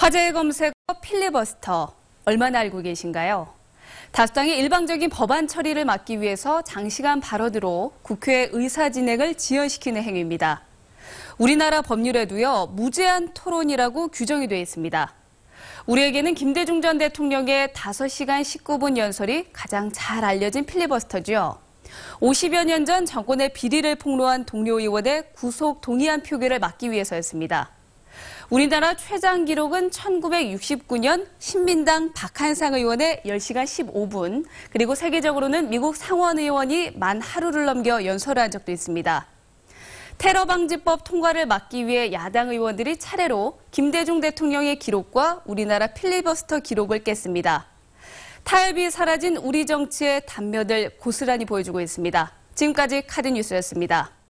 화제의 검색어 필리버스터 얼마나 알고 계신가요? 다수당이 일방적인 법안 처리를 막기 위해서 장시간 발언으로 국회 의사 진행을 지연시키는 행위입니다. 우리나라 법률에도요 무제한 토론이라고 규정이 되어 있습니다. 우리에게는 김대중 전 대통령의 5시간 19분 연설이 가장 잘 알려진 필리버스터지 50여 년 전 정권의 비리를 폭로한 동료 의원의 구속 동의안 표결을 막기 위해서였습니다. 우리나라 최장 기록은 1969년 신민당 박한상 의원의 10시간 15분, 그리고 세계적으로는 미국 상원 의원이 만 하루를 넘겨 연설을 한 적도 있습니다. 테러 방지법 통과를 막기 위해 야당 의원들이 차례로 김대중 대통령의 기록과 우리나라 필리버스터 기록을 깼습니다. 타협이 사라진 우리 정치의 단면을 고스란히 보여주고 있습니다. 지금까지 카드 뉴스였습니다.